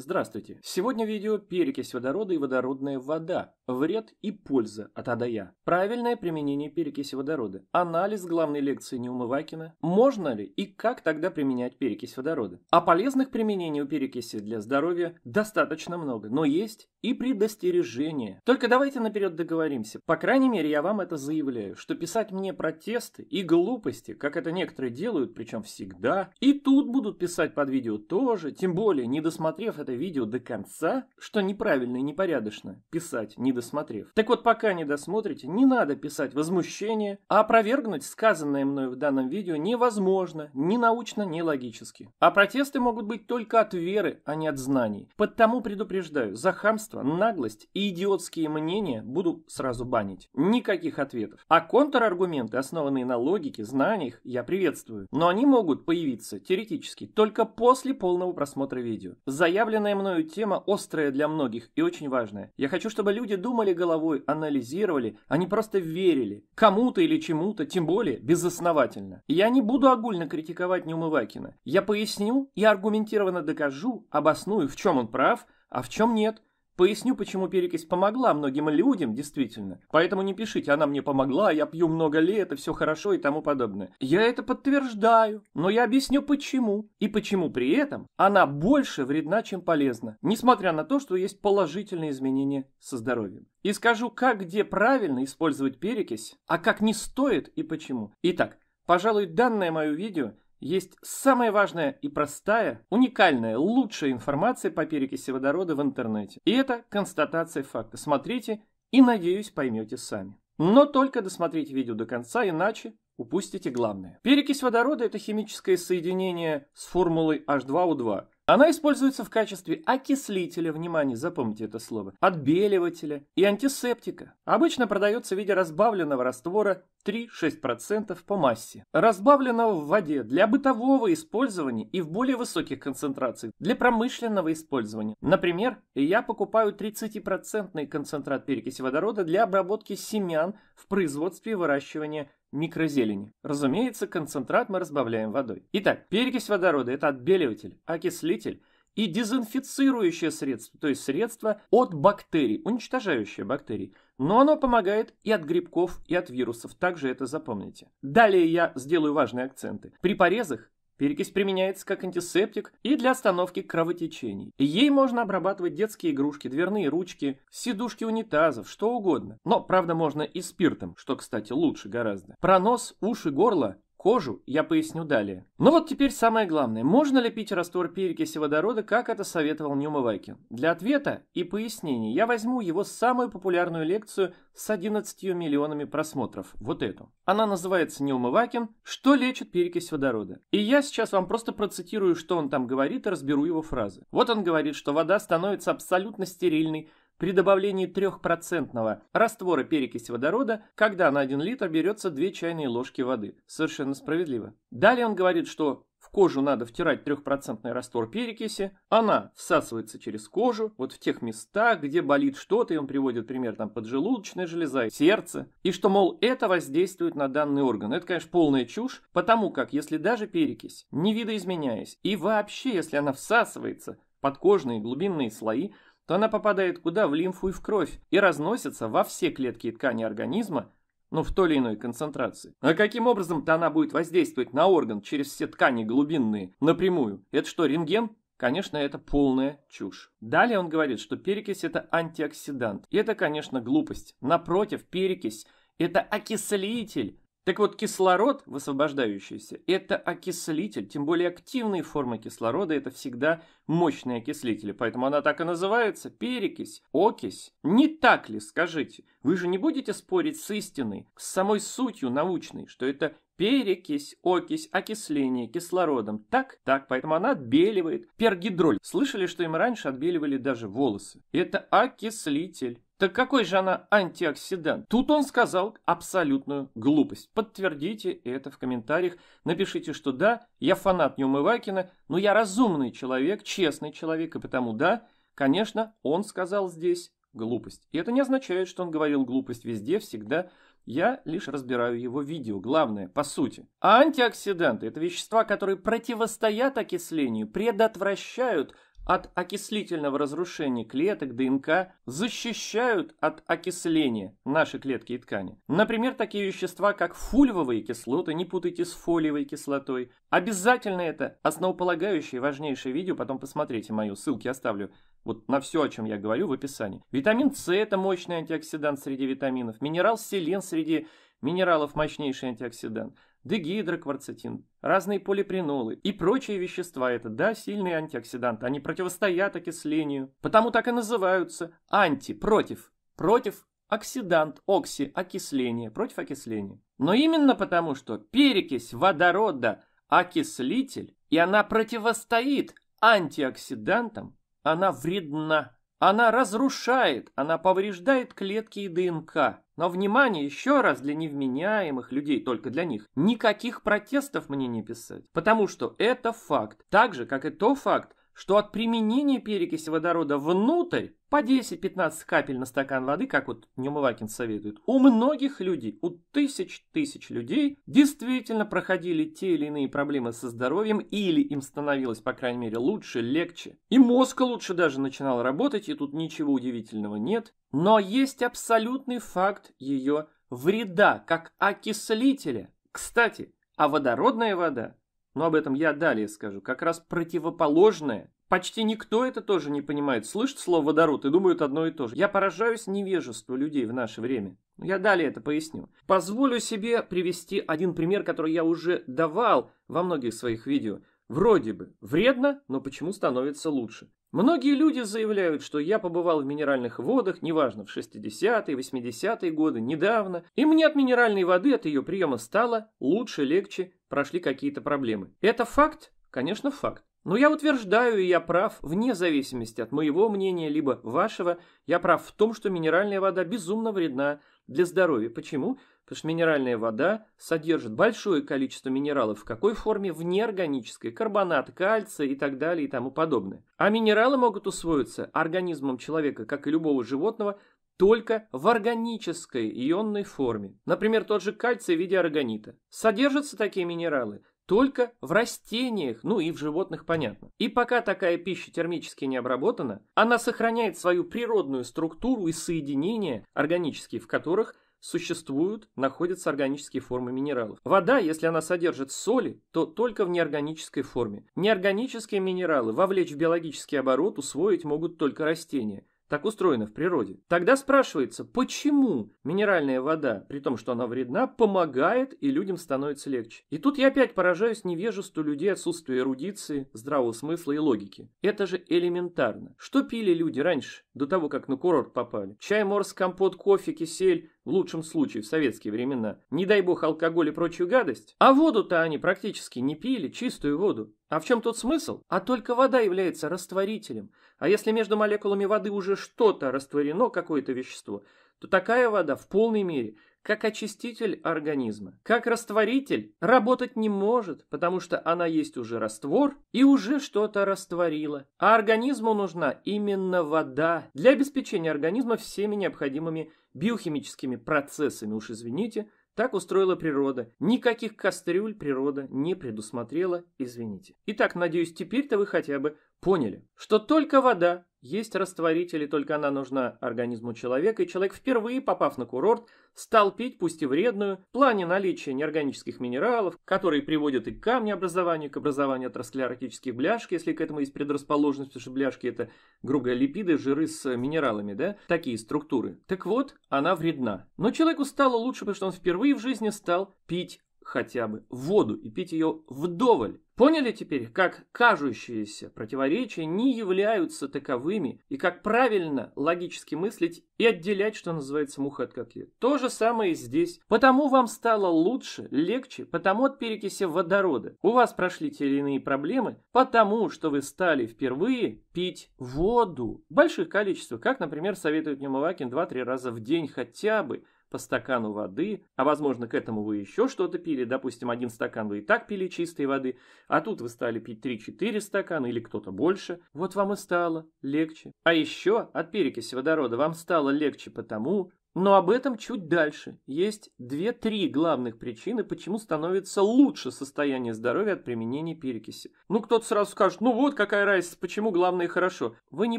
Здравствуйте! Сегодня видео перекись водорода и водородная вода. Вред и польза от АДАЯ. Правильное применение перекиси водорода. Анализ главной лекции Неумывакина. Можно ли и как тогда применять перекись водорода? О а полезных применений у перекиси для здоровья достаточно много, но есть и предостережение. Только давайте наперед договоримся. По крайней мере, я вам это заявляю, что писать мне протесты и глупости, как это некоторые делают, причем всегда, и тут будут писать под видео тоже, тем более, не досмотрев это это видео до конца, что неправильно и непорядочно писать, не досмотрев. Так вот, пока не досмотрите, не надо писать возмущение, а опровергнуть сказанное мною в данном видео невозможно, ни научно, ни логически. А протесты могут быть только от веры, а не от знаний. Потому предупреждаю, за хамство, наглость и идиотские мнения буду сразу банить. Никаких ответов. А контраргументы, основанные на логике, знаниях, я приветствую. Но они могут появиться теоретически только после полного просмотра видео. Заявлено Поставленная мною тема острая для многих и очень важная. Я хочу, чтобы люди думали головой, анализировали, а не просто верили кому-то или чему-то, тем более безосновательно. Я не буду огульно критиковать Неумывакина. Я поясню и аргументированно докажу, обосную, в чем он прав, а в чем нет – Поясню, почему перекись помогла многим людям, действительно. Поэтому не пишите, она мне помогла, я пью много лет, и все хорошо и тому подобное. Я это подтверждаю, но я объясню почему. И почему при этом она больше вредна, чем полезна. Несмотря на то, что есть положительные изменения со здоровьем. И скажу, как где правильно использовать перекись, а как не стоит и почему. Итак, пожалуй, данное мое видео – есть самая важная и простая, уникальная, лучшая информация по перекиси водорода в интернете. И это констатация факта. Смотрите и, надеюсь, поймете сами. Но только досмотрите видео до конца, иначе упустите главное. Перекись водорода – это химическое соединение с формулой H2O2, она используется в качестве окислителя, внимание, запомните это слово, отбеливателя и антисептика. Обычно продается в виде разбавленного раствора 3-6% по массе, разбавленного в воде для бытового использования и в более высоких концентрациях для промышленного использования. Например, я покупаю 30% концентрат перекиси водорода для обработки семян в производстве и выращивании микрозелени. Разумеется, концентрат мы разбавляем водой. Итак, перекись водорода – это отбеливатель, окислитель и дезинфицирующее средство, то есть средство от бактерий, уничтожающее бактерии. Но оно помогает и от грибков, и от вирусов, также это запомните. Далее я сделаю важные акценты. При порезах Перекись применяется как антисептик и для остановки кровотечений. Ей можно обрабатывать детские игрушки, дверные ручки, сидушки унитазов, что угодно. Но, правда, можно и спиртом, что, кстати, лучше гораздо. Про нос, уши, горло Кожу я поясню далее. Но ну вот теперь самое главное. Можно ли пить раствор перекиси водорода, как это советовал Ньюма-Вайкин? Для ответа и пояснений я возьму его самую популярную лекцию с 11 миллионами просмотров. Вот эту. Она называется Ньюма-Вайкин «Что лечит перекись водорода?». И я сейчас вам просто процитирую, что он там говорит, и разберу его фразы. Вот он говорит, что вода становится абсолютно стерильной, при добавлении 3% раствора перекиси водорода, когда на 1 литр берется 2 чайные ложки воды. Совершенно справедливо. Далее он говорит, что в кожу надо втирать 3% раствор перекиси, она всасывается через кожу, вот в тех местах, где болит что-то, и он приводит пример там поджелудочная железа, сердце, и что, мол, это воздействует на данный орган. Это, конечно, полная чушь, потому как, если даже перекись, не видоизменяясь, и вообще, если она всасывается, подкожные глубинные слои, то она попадает куда? В лимфу и в кровь и разносится во все клетки и ткани организма, но ну, в той или иной концентрации. А каким образом-то она будет воздействовать на орган через все ткани глубинные напрямую? Это что, рентген? Конечно, это полная чушь. Далее он говорит, что перекись это антиоксидант. И это, конечно, глупость. Напротив, перекись это окислитель так вот, кислород, высвобождающийся, это окислитель, тем более активные формы кислорода – это всегда мощные окислители, поэтому она так и называется – перекись, окись. Не так ли, скажите? Вы же не будете спорить с истиной, с самой сутью научной, что это перекись, окись, окисление кислородом. Так, так, поэтому она отбеливает пергидроль. Слышали, что им раньше отбеливали даже волосы? Это окислитель. Так какой же она антиоксидант? Тут он сказал абсолютную глупость. Подтвердите это в комментариях. Напишите, что да, я фанат Неумывакина, но я разумный человек, честный человек, и потому да, конечно, он сказал здесь глупость. И это не означает, что он говорил глупость везде, всегда. Я лишь разбираю его видео, главное, по сути. А антиоксиданты – это вещества, которые противостоят окислению, предотвращают – от окислительного разрушения клеток, ДНК, защищают от окисления наши клетки и ткани. Например, такие вещества, как фульвовые кислоты, не путайте с фолиевой кислотой. Обязательно это основополагающее важнейшее видео, потом посмотрите мою, ссылки оставлю вот на все, о чем я говорю в описании. Витамин С – это мощный антиоксидант среди витаминов, минерал селен среди минералов – мощнейший антиоксидант дегидрокварцетин, разные полипринолы и прочие вещества. Это, да, сильные антиоксиданты. Они противостоят окислению. Потому так и называются анти, против. Против оксидант, окси, окисление, против окисления. Но именно потому, что перекись водорода окислитель, и она противостоит антиоксидантам, она вредна. Она разрушает, она повреждает клетки и ДНК. Но, внимание, еще раз, для невменяемых людей, только для них, никаких протестов мне не писать. Потому что это факт. Так же, как и то факт, что от применения перекиси водорода внутрь по 10-15 капель на стакан воды, как вот Неумывакин советует, у многих людей, у тысяч тысяч людей действительно проходили те или иные проблемы со здоровьем или им становилось, по крайней мере, лучше, легче. И мозг лучше даже начинал работать, и тут ничего удивительного нет. Но есть абсолютный факт ее вреда, как окислителя. Кстати, а водородная вода но об этом я далее скажу. Как раз противоположное. Почти никто это тоже не понимает. Слышит слово «водород» и думают одно и то же. Я поражаюсь невежеству людей в наше время. Я далее это поясню. Позволю себе привести один пример, который я уже давал во многих своих видео. Вроде бы вредно, но почему становится лучше? Многие люди заявляют, что я побывал в минеральных водах, неважно, в 60-е, 80-е годы, недавно, и мне от минеральной воды, от ее приема стало лучше, легче, прошли какие-то проблемы. Это факт? Конечно, факт. Но я утверждаю, и я прав, вне зависимости от моего мнения, либо вашего, я прав в том, что минеральная вода безумно вредна для здоровья. Почему? Потому что минеральная вода содержит большое количество минералов в какой форме? В неорганической, карбонат, кальция и так далее и тому подобное. А минералы могут усвоиться организмом человека, как и любого животного, только в органической ионной форме. Например, тот же кальций в виде органита. Содержатся такие минералы только в растениях, ну и в животных, понятно. И пока такая пища термически не обработана, она сохраняет свою природную структуру и соединения, органические в которых существуют, находятся органические формы минералов. Вода, если она содержит соли, то только в неорганической форме. Неорганические минералы вовлечь в биологический оборот усвоить могут только растения – так устроено в природе. Тогда спрашивается, почему минеральная вода, при том, что она вредна, помогает и людям становится легче. И тут я опять поражаюсь невежеству людей, отсутствию эрудиции, здравого смысла и логики. Это же элементарно. Что пили люди раньше, до того, как на курорт попали? Чай, морс, компот, кофе, кисель, в лучшем случае в советские времена, не дай бог алкоголь и прочую гадость, а воду-то они практически не пили, чистую воду. А в чем тут смысл? А только вода является растворителем. А если между молекулами воды уже что-то растворено, какое-то вещество, то такая вода в полной мере – как очиститель организма. Как растворитель работать не может, потому что она есть уже раствор и уже что-то растворила. А организму нужна именно вода для обеспечения организма всеми необходимыми биохимическими процессами, уж извините, так устроила природа. Никаких кастрюль природа не предусмотрела, извините. Итак, надеюсь, теперь-то вы хотя бы поняли, что только вода есть растворитель, и только она нужна организму человека, и человек, впервые попав на курорт, стал пить, пусть и вредную, в плане наличия неорганических минералов, которые приводят и к камнеобразованию, к образованию атеросклеротических бляшек, если к этому есть предрасположенность, потому что бляшки – это грубые липиды, жиры с минералами, да, такие структуры. Так вот, она вредна. Но человеку стало лучше, потому что он впервые в жизни стал пить хотя бы воду и пить ее вдоволь. Поняли теперь, как кажущиеся противоречия не являются таковыми, и как правильно логически мыслить и отделять, что называется, муха от котлет. То же самое и здесь. Потому вам стало лучше, легче, потому от перекиси водорода. У вас прошли те или иные проблемы, потому что вы стали впервые пить воду больших количеств, как, например, советует Немовакин 2-3 раза в день хотя бы, по стакану воды, а возможно к этому вы еще что-то пили, допустим, один стакан вы и так пили чистой воды, а тут вы стали пить 3-4 стакана или кто-то больше, вот вам и стало легче. А еще от перекиси водорода вам стало легче потому, но об этом чуть дальше. Есть 2-3 главных причины, почему становится лучше состояние здоровья от применения перекиси. Ну, кто-то сразу скажет, ну вот какая разница, почему главное хорошо. Вы не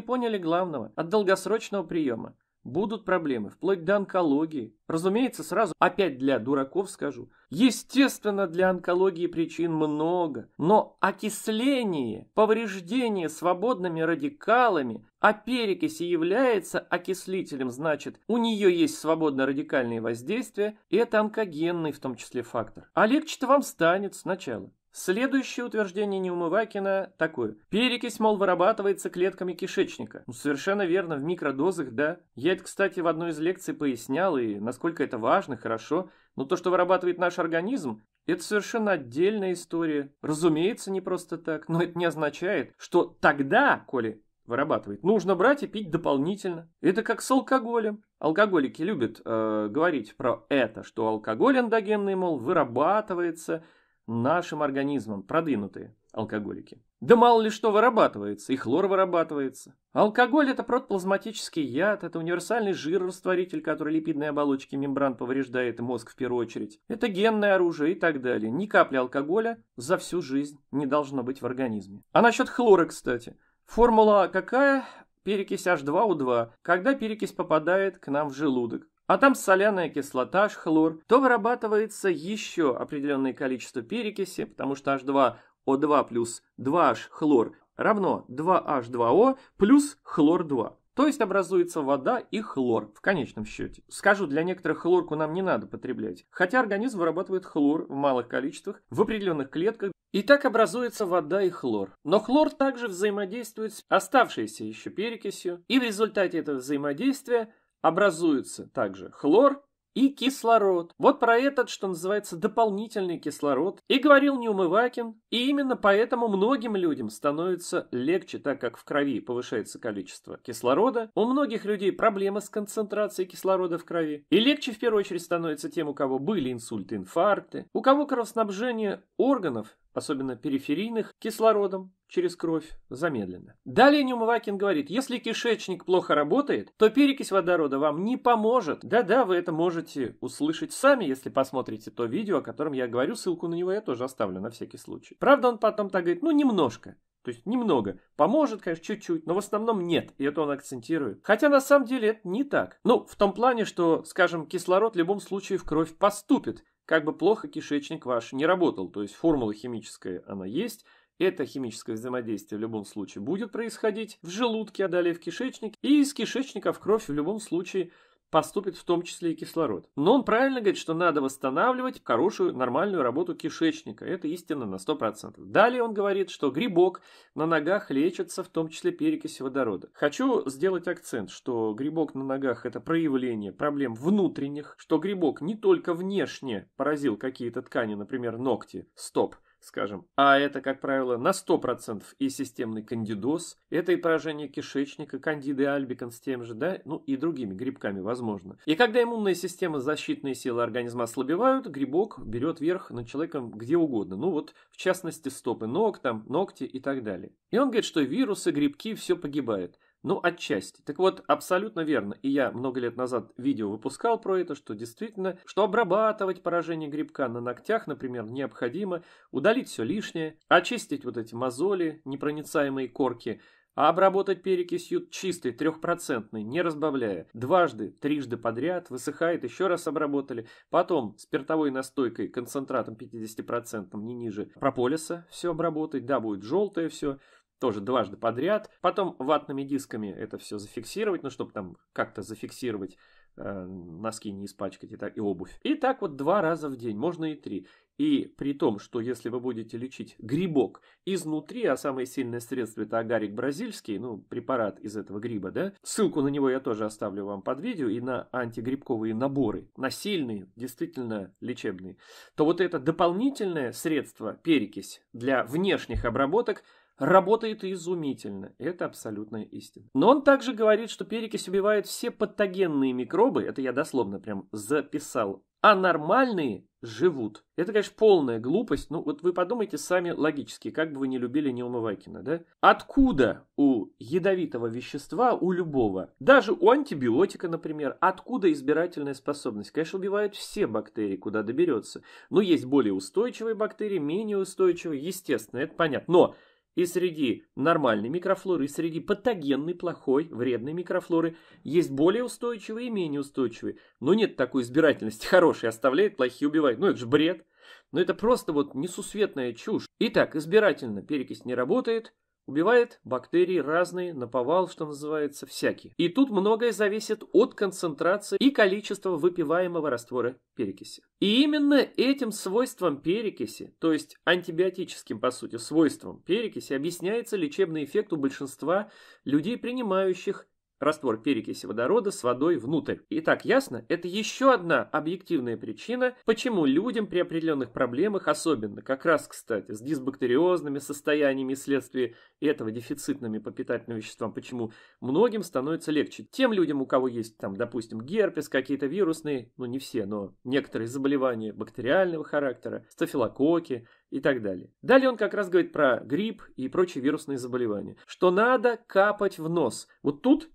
поняли главного от долгосрочного приема. Будут проблемы, вплоть до онкологии. Разумеется, сразу опять для дураков скажу. Естественно, для онкологии причин много, но окисление, повреждение свободными радикалами, а перекись является окислителем, значит, у нее есть свободно-радикальные воздействия, и это онкогенный в том числе фактор. А легче-то вам станет сначала. Следующее утверждение Неумывакина такое. Перекись, мол, вырабатывается клетками кишечника. Ну, совершенно верно, в микродозах, да. Я это, кстати, в одной из лекций пояснял, и насколько это важно, хорошо. Но то, что вырабатывает наш организм, это совершенно отдельная история. Разумеется, не просто так. Но это не означает, что тогда, коли вырабатывает, нужно брать и пить дополнительно. Это как с алкоголем. Алкоголики любят э, говорить про это, что алкоголь эндогенный, мол, вырабатывается – нашим организмом продвинутые алкоголики. Да мало ли что вырабатывается, и хлор вырабатывается. Алкоголь – это протоплазматический яд, это универсальный жир-растворитель, который липидные оболочки мембран повреждает, и мозг в первую очередь. Это генное оружие и так далее. Ни капли алкоголя за всю жизнь не должно быть в организме. А насчет хлора, кстати. Формула какая? Перекись H2O2, когда перекись попадает к нам в желудок. А там соляная кислота, хлор, то вырабатывается еще определенное количество перекиси, потому что H2O2 плюс 2H хлор равно 2H2O плюс хлор 2. То есть образуется вода и хлор в конечном счете. Скажу, для некоторых хлорку нам не надо потреблять, хотя организм вырабатывает хлор в малых количествах в определенных клетках. И так образуется вода и хлор. Но хлор также взаимодействует с оставшейся еще перекисью, и в результате этого взаимодействия образуется также хлор и кислород. Вот про этот, что называется, дополнительный кислород и говорил Неумывакин, и именно поэтому многим людям становится легче, так как в крови повышается количество кислорода, у многих людей проблемы с концентрацией кислорода в крови, и легче в первую очередь становится тем, у кого были инсульты, инфаркты, у кого кровоснабжение органов особенно периферийных, кислородом через кровь замедленно. Далее Неумывакин говорит, если кишечник плохо работает, то перекись водорода вам не поможет. Да-да, вы это можете услышать сами, если посмотрите то видео, о котором я говорю, ссылку на него я тоже оставлю на всякий случай. Правда, он потом так говорит, ну немножко, то есть немного. Поможет, конечно, чуть-чуть, но в основном нет. И это он акцентирует. Хотя на самом деле это не так. Ну, в том плане, что, скажем, кислород в любом случае в кровь поступит. Как бы плохо кишечник ваш не работал. То есть формула химическая она есть. Это химическое взаимодействие в любом случае будет происходить в желудке, а далее в кишечнике, и из кишечника в кровь в любом случае поступит в том числе и кислород. Но он правильно говорит, что надо восстанавливать хорошую, нормальную работу кишечника. Это истина на 100%. Далее он говорит, что грибок на ногах лечится в том числе перекисью водорода. Хочу сделать акцент, что грибок на ногах это проявление проблем внутренних, что грибок не только внешне поразил какие-то ткани, например, ногти, стоп – скажем. А это, как правило, на 100% и системный кандидоз, это и поражение кишечника, кандиды альбикон с тем же, да, ну и другими грибками, возможно. И когда иммунная система, защитные силы организма ослабевают, грибок берет верх над человеком где угодно. Ну вот, в частности, стопы ног, там, ногти и так далее. И он говорит, что вирусы, грибки, все погибает. Ну, отчасти. Так вот, абсолютно верно. И я много лет назад видео выпускал про это, что действительно, что обрабатывать поражение грибка на ногтях, например, необходимо, удалить все лишнее, очистить вот эти мозоли, непроницаемые корки, а обработать перекисью чистой, трехпроцентной, не разбавляя. Дважды, трижды подряд, высыхает, еще раз обработали. Потом спиртовой настойкой, концентратом 50%, не ниже прополиса все обработать. Да, будет желтое все тоже дважды подряд. Потом ватными дисками это все зафиксировать, ну, чтобы там как-то зафиксировать э, носки не испачкать и, так, и обувь. И так вот два раза в день, можно и три. И при том, что если вы будете лечить грибок изнутри, а самое сильное средство это агарик бразильский, ну, препарат из этого гриба, да, ссылку на него я тоже оставлю вам под видео и на антигрибковые наборы, на сильные, действительно лечебные, то вот это дополнительное средство, перекись для внешних обработок – работает изумительно. Это абсолютная истина. Но он также говорит, что перекись убивает все патогенные микробы, это я дословно прям записал, а нормальные живут. Это, конечно, полная глупость. Ну, вот вы подумайте сами логически, как бы вы не любили Неумывакина, да? Откуда у ядовитого вещества, у любого, даже у антибиотика, например, откуда избирательная способность? Конечно, убивают все бактерии, куда доберется. Но ну, есть более устойчивые бактерии, менее устойчивые, естественно, это понятно. Но и среди нормальной микрофлоры, и среди патогенной, плохой, вредной микрофлоры есть более устойчивые и менее устойчивые. Но нет такой избирательности. Хорошие оставляют, плохие убивают. Ну это же бред. Но это просто вот несусветная чушь. Итак, избирательно перекись не работает – Убивает бактерии разные, наповал, что называется, всякие. И тут многое зависит от концентрации и количества выпиваемого раствора перекиси. И именно этим свойством перекиси, то есть антибиотическим, по сути, свойством перекиси, объясняется лечебный эффект у большинства людей, принимающих раствор перекиси водорода с водой внутрь. Итак, ясно, это еще одна объективная причина, почему людям при определенных проблемах, особенно как раз, кстати, с дисбактериозными состояниями вследствие этого дефицитными по питательным веществам, почему многим становится легче. Тем людям, у кого есть там, допустим, герпес, какие-то вирусные, ну не все, но некоторые заболевания бактериального характера, стафилококки и так далее. Далее он как раз говорит про грипп и прочие вирусные заболевания, что надо капать в нос. Вот тут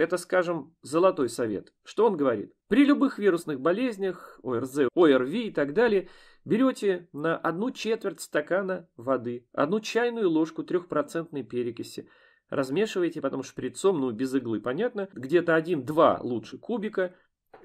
это, скажем, золотой совет. Что он говорит? При любых вирусных болезнях, ОРЗ, ОРВИ и так далее, берете на одну четверть стакана воды, одну чайную ложку трехпроцентной перекиси, размешиваете потом шприцом, ну без иглы, понятно, где-то один-два лучше кубика,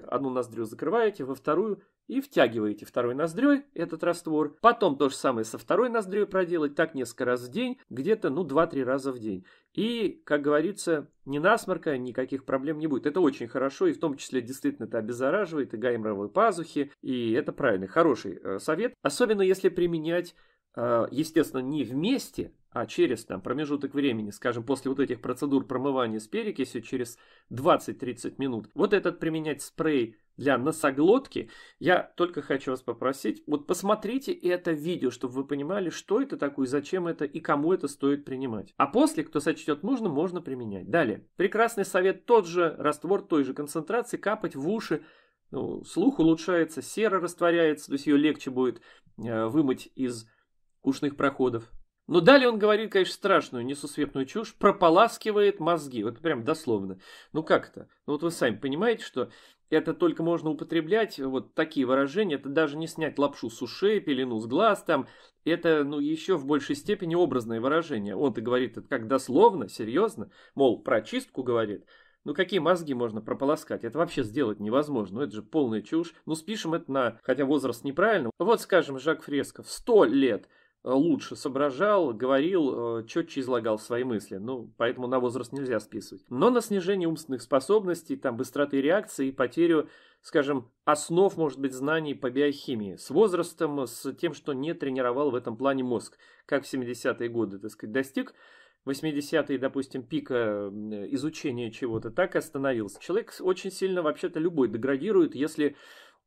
одну ноздрю закрываете, во вторую и втягиваете второй ноздрёй этот раствор. Потом то же самое со второй ноздрёй проделать, так несколько раз в день, где-то, ну, 2-3 раза в день. И, как говорится, ни насморка, никаких проблем не будет. Это очень хорошо, и в том числе действительно это обеззараживает и гайморовые пазухи, и это правильный, хороший э, совет. Особенно если применять, э, естественно, не вместе, а через там, промежуток времени, скажем, после вот этих процедур промывания с перекисью, через 20-30 минут, вот этот применять спрей для носоглотки, я только хочу вас попросить, вот посмотрите это видео, чтобы вы понимали, что это такое, зачем это и кому это стоит принимать. А после, кто сочтет нужно, можно применять. Далее. Прекрасный совет, тот же раствор той же концентрации капать в уши, ну, слух улучшается, сера растворяется, то есть ее легче будет э, вымыть из ушных проходов. Но далее он говорит, конечно, страшную, несусветную чушь, прополаскивает мозги. Вот прям дословно. Ну как это? Ну вот вы сами понимаете, что это только можно употреблять, вот такие выражения, это даже не снять лапшу с ушей, пелену с глаз, там, это, ну, еще в большей степени образное выражение. Он-то говорит это как дословно, серьезно, мол, про чистку говорит. Ну, какие мозги можно прополоскать? Это вообще сделать невозможно, ну, это же полная чушь. Ну, спишем это на, хотя возраст неправильный. Вот, скажем, Жак Фреско в 100 лет – Э, лучше соображал, говорил, э, четче излагал свои мысли. Ну, поэтому на возраст нельзя списывать. Но на снижение умственных способностей, там, быстроты реакции и потерю, скажем, основ, может быть, знаний по биохимии. С возрастом, с тем, что не тренировал в этом плане мозг. Как в 70-е годы, так сказать, достиг 80-е, допустим, пика изучения чего-то, так и остановился. Человек очень сильно, вообще-то, любой деградирует, если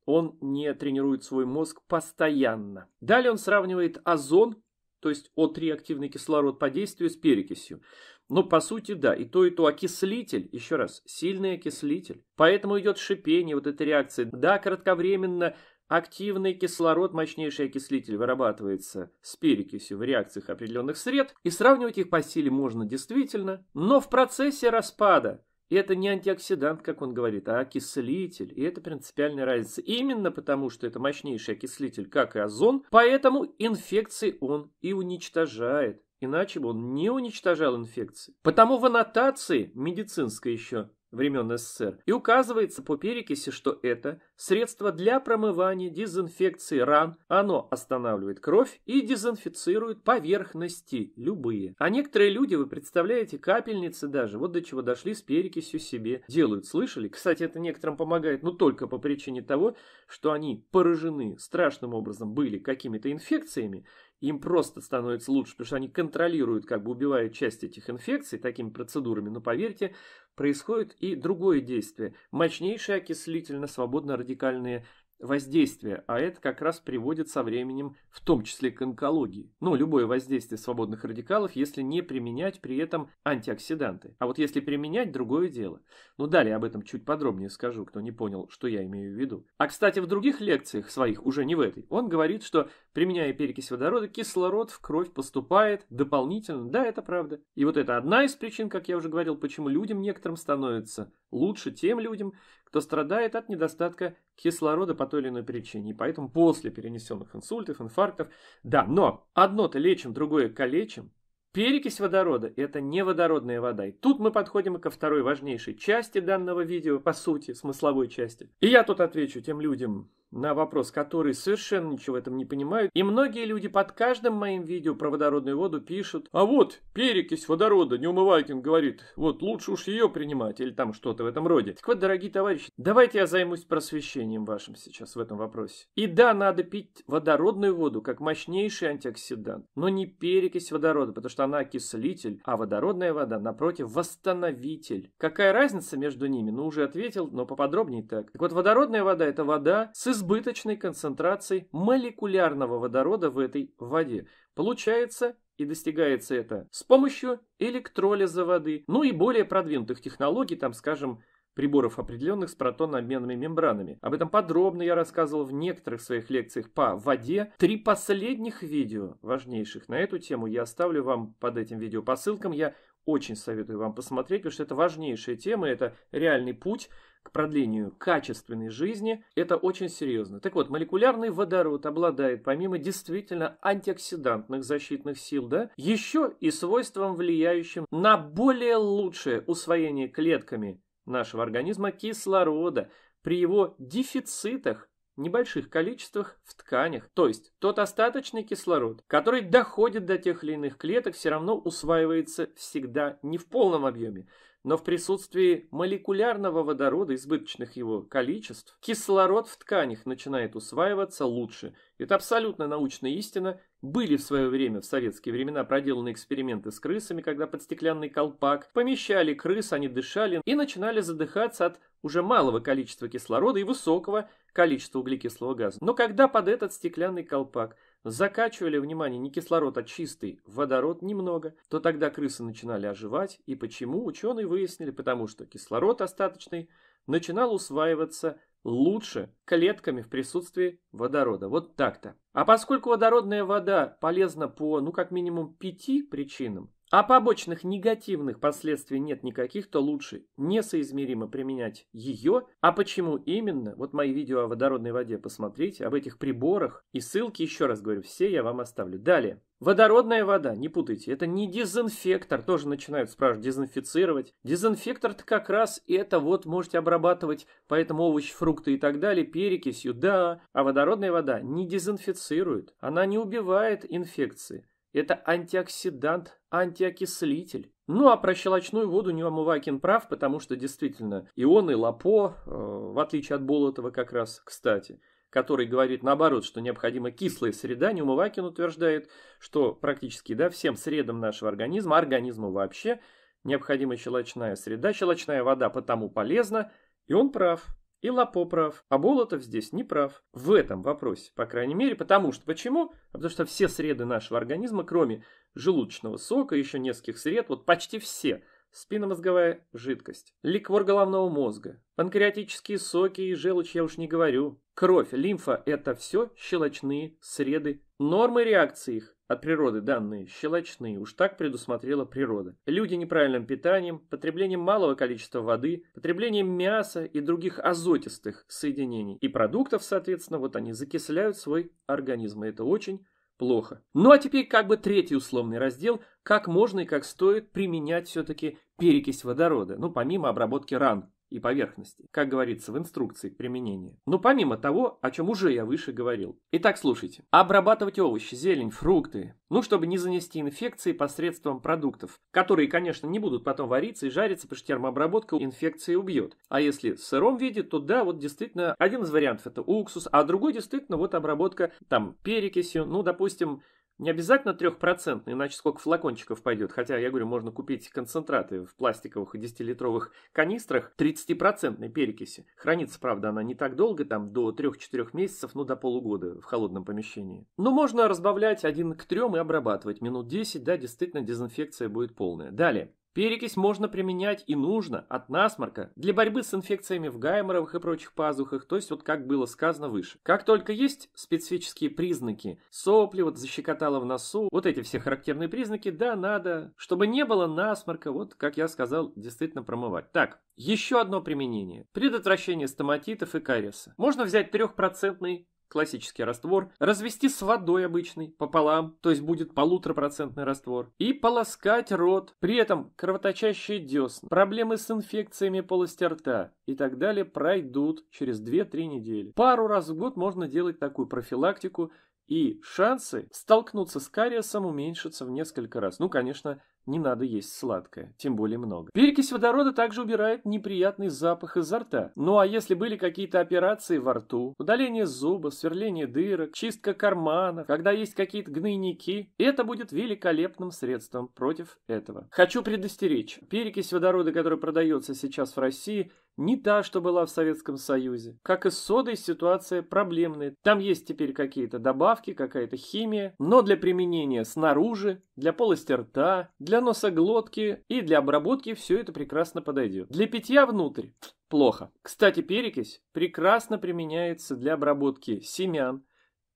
он не тренирует свой мозг постоянно. Далее он сравнивает озон, то есть О3 активный кислород по действию с перекисью. Но ну, по сути да, и то, и то окислитель, еще раз, сильный окислитель. Поэтому идет шипение вот этой реакции. Да, кратковременно активный кислород, мощнейший окислитель, вырабатывается с перекисью в реакциях определенных сред, и сравнивать их по силе можно действительно, но в процессе распада и это не антиоксидант, как он говорит, а окислитель. И это принципиальная разница. Именно потому, что это мощнейший окислитель, как и озон, поэтому инфекции он и уничтожает. Иначе бы он не уничтожал инфекции. Потому в аннотации медицинской еще времен СССР, и указывается по перекиси, что это средство для промывания, дезинфекции ран, оно останавливает кровь и дезинфицирует поверхности любые. А некоторые люди, вы представляете, капельницы даже, вот до чего дошли с перекисью себе, делают, слышали? Кстати, это некоторым помогает, но только по причине того, что они поражены страшным образом были какими-то инфекциями, им просто становится лучше, потому что они контролируют, как бы убивают часть этих инфекций такими процедурами. Но поверьте, происходит и другое действие. Мощнейшие окислительно-свободно-радикальные воздействия, а это как раз приводит со временем в том числе к онкологии. Но ну, любое воздействие свободных радикалов, если не применять при этом антиоксиданты. А вот если применять, другое дело. Ну, далее об этом чуть подробнее скажу, кто не понял, что я имею в виду. А, кстати, в других лекциях своих, уже не в этой, он говорит, что применяя перекись водорода, кислород в кровь поступает дополнительно. Да, это правда. И вот это одна из причин, как я уже говорил, почему людям некоторым становится лучше тем людям, кто страдает от недостатка кислорода по той или иной причине. И поэтому после перенесенных инсультов, инфарктов, да, но одно-то лечим, другое калечим, Перекись водорода – это не водородная вода. И тут мы подходим ко второй важнейшей части данного видео, по сути, смысловой части. И я тут отвечу тем людям, на вопрос который совершенно ничего в этом не понимают, И многие люди под каждым моим видео про водородную воду пишут, а вот перекись водорода, не Неумывайкин говорит, вот лучше уж ее принимать, или там что-то в этом роде. Так вот, дорогие товарищи, давайте я займусь просвещением вашим сейчас в этом вопросе. И да, надо пить водородную воду, как мощнейший антиоксидант, но не перекись водорода, потому что она окислитель, а водородная вода, напротив, восстановитель. Какая разница между ними? Ну, уже ответил, но поподробнее так. Так вот, водородная вода – это вода с избыточной концентрацией молекулярного водорода в этой воде. Получается и достигается это с помощью электролиза воды, ну и более продвинутых технологий, там, скажем, приборов определенных с протонообменными мембранами. Об этом подробно я рассказывал в некоторых своих лекциях по воде. Три последних видео важнейших на эту тему я оставлю вам под этим видео по ссылкам. Я очень советую вам посмотреть, потому что это важнейшая тема, это реальный путь к продлению качественной жизни. Это очень серьезно. Так вот, молекулярный водород обладает, помимо действительно антиоксидантных защитных сил, да, еще и свойством, влияющим на более лучшее усвоение клетками нашего организма кислорода. При его дефицитах небольших количествах в тканях. То есть тот остаточный кислород, который доходит до тех или иных клеток, все равно усваивается всегда не в полном объеме но в присутствии молекулярного водорода, избыточных его количеств, кислород в тканях начинает усваиваться лучше. Это абсолютно научная истина. Были в свое время, в советские времена, проделаны эксперименты с крысами, когда под стеклянный колпак помещали крыс, они дышали и начинали задыхаться от уже малого количества кислорода и высокого количества углекислого газа. Но когда под этот стеклянный колпак – закачивали, внимание, не кислород, а чистый водород немного, то тогда крысы начинали оживать. И почему? Ученые выяснили, потому что кислород остаточный начинал усваиваться лучше клетками в присутствии водорода. Вот так-то. А поскольку водородная вода полезна по, ну, как минимум, пяти причинам, а побочных негативных последствий нет никаких, то лучше несоизмеримо применять ее. А почему именно? Вот мои видео о водородной воде посмотрите, об этих приборах. И ссылки, еще раз говорю, все я вам оставлю. Далее. Водородная вода, не путайте, это не дезинфектор, тоже начинают спрашивать, дезинфицировать. Дезинфектор-то как раз это вот можете обрабатывать, поэтому овощи, фрукты и так далее, перекисью, да. А водородная вода не дезинфицирует, она не убивает инфекции. Это антиоксидант, антиокислитель. Ну а про щелочную воду не Неомывакин прав, потому что действительно ионы Лапо, э, в отличие от Болотова как раз, кстати, который говорит наоборот, что необходима кислая среда, Неумывакин утверждает, что практически да, всем средам нашего организма, организму вообще, необходима щелочная среда, щелочная вода потому полезна, и он прав. И Лапо прав, а Болотов здесь не прав. В этом вопросе, по крайней мере, потому что почему? А потому что все среды нашего организма, кроме желудочного сока, еще нескольких сред, вот почти все – спинномозговая жидкость, ликвор головного мозга, панкреатические соки и желчь я уж не говорю. Кровь, лимфа – это все щелочные среды. Нормы реакции их от природы данные щелочные, уж так предусмотрела природа. Люди неправильным питанием, потреблением малого количества воды, потреблением мяса и других азотистых соединений и продуктов, соответственно, вот они закисляют свой организм, и это очень плохо. Ну а теперь как бы третий условный раздел, как можно и как стоит применять все-таки перекись водорода, ну помимо обработки ран и поверхности, как говорится в инструкции к применению. Но помимо того, о чем уже я выше говорил. Итак, слушайте. Обрабатывать овощи, зелень, фрукты, ну, чтобы не занести инфекции посредством продуктов, которые, конечно, не будут потом вариться и жариться, потому что термообработка инфекции убьет. А если в сыром виде, то да, вот действительно, один из вариантов это уксус, а другой действительно вот обработка там перекисью, ну, допустим, не обязательно трехпроцентный, иначе сколько флакончиков пойдет. Хотя, я говорю, можно купить концентраты в пластиковых и 10-литровых канистрах 30-процентной перекиси. Хранится, правда, она не так долго, там до 3-4 месяцев, ну до полугода в холодном помещении. Но можно разбавлять один к трем и обрабатывать минут 10, да, действительно дезинфекция будет полная. Далее. Перекись можно применять и нужно от насморка для борьбы с инфекциями в гайморовых и прочих пазухах, то есть вот как было сказано выше. Как только есть специфические признаки, сопли, вот защекотало в носу, вот эти все характерные признаки, да, надо, чтобы не было насморка, вот как я сказал, действительно промывать. Так, еще одно применение. Предотвращение стоматитов и кариеса. Можно взять трехпроцентный классический раствор, развести с водой обычной пополам, то есть будет полуторапроцентный раствор, и полоскать рот, при этом кровоточащие десны, проблемы с инфекциями полости рта и так далее пройдут через 2-3 недели. Пару раз в год можно делать такую профилактику, и шансы столкнуться с кариесом уменьшатся в несколько раз. Ну, конечно, не надо есть сладкое, тем более много. Перекись водорода также убирает неприятный запах изо рта. Ну а если были какие-то операции во рту, удаление зуба, сверление дырок, чистка карманов, когда есть какие-то гнойники, это будет великолепным средством против этого. Хочу предостеречь. Перекись водорода, который продается сейчас в России, не та, что была в Советском Союзе. Как и с содой, ситуация проблемная. Там есть теперь какие-то добавки, какая-то химия, но для применения снаружи, для полости рта, для носоглотки и для обработки все это прекрасно подойдет. Для питья внутрь плохо. Кстати, перекись прекрасно применяется для обработки семян,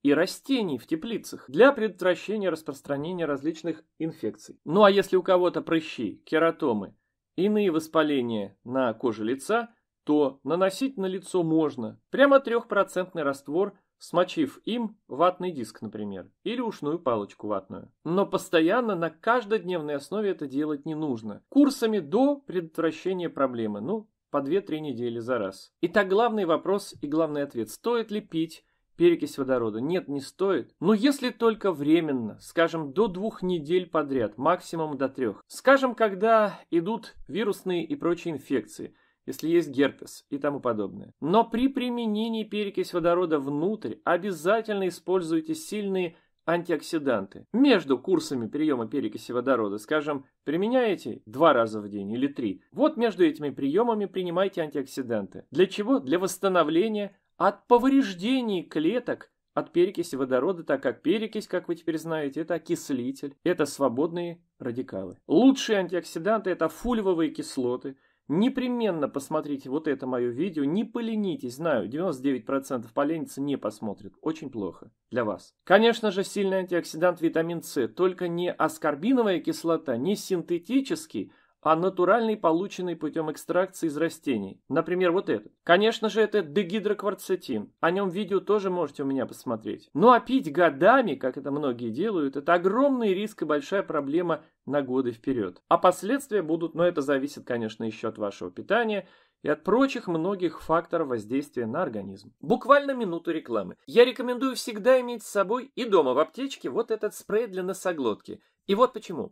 и растений в теплицах для предотвращения распространения различных инфекций. Ну а если у кого-то прыщи, кератомы, иные воспаления на коже лица, то наносить на лицо можно прямо трехпроцентный раствор, смочив им ватный диск, например, или ушную палочку ватную. Но постоянно на каждодневной основе это делать не нужно. Курсами до предотвращения проблемы, ну, по 2-3 недели за раз. Итак, главный вопрос и главный ответ. Стоит ли пить Перекись водорода нет, не стоит. Но если только временно, скажем, до двух недель подряд, максимум до трех. Скажем, когда идут вирусные и прочие инфекции, если есть герпес и тому подобное. Но при применении перекись водорода внутрь обязательно используйте сильные антиоксиданты. Между курсами приема перекиси водорода, скажем, применяете два раза в день или три. Вот между этими приемами принимайте антиоксиданты. Для чего? Для восстановления от повреждений клеток, от перекиси водорода, так как перекись, как вы теперь знаете, это окислитель, это свободные радикалы. Лучшие антиоксиданты – это фульвовые кислоты. Непременно посмотрите вот это мое видео, не поленитесь, знаю, 99% поленится не посмотрит, очень плохо для вас. Конечно же, сильный антиоксидант витамин С, только не аскорбиновая кислота, не синтетический – а натуральный, полученный путем экстракции из растений. Например, вот этот. Конечно же, это дегидрокварцетин. О нем видео тоже можете у меня посмотреть. Ну а пить годами, как это многие делают, это огромный риск и большая проблема на годы вперед. А последствия будут, но это зависит, конечно, еще от вашего питания и от прочих многих факторов воздействия на организм. Буквально минуту рекламы. Я рекомендую всегда иметь с собой и дома в аптечке вот этот спрей для носоглотки. И вот почему.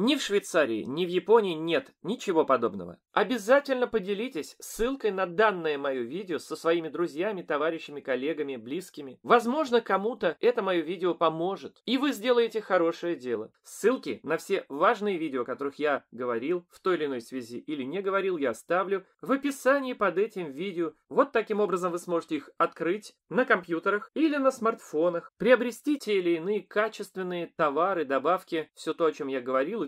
Ни в Швейцарии, ни в Японии нет ничего подобного. Обязательно поделитесь ссылкой на данное мое видео со своими друзьями, товарищами, коллегами, близкими. Возможно, кому-то это мое видео поможет, и вы сделаете хорошее дело. Ссылки на все важные видео, о которых я говорил в той или иной связи или не говорил, я оставлю в описании под этим видео. Вот таким образом вы сможете их открыть на компьютерах или на смартфонах, приобрести те или иные качественные товары, добавки, все то, о чем я говорил,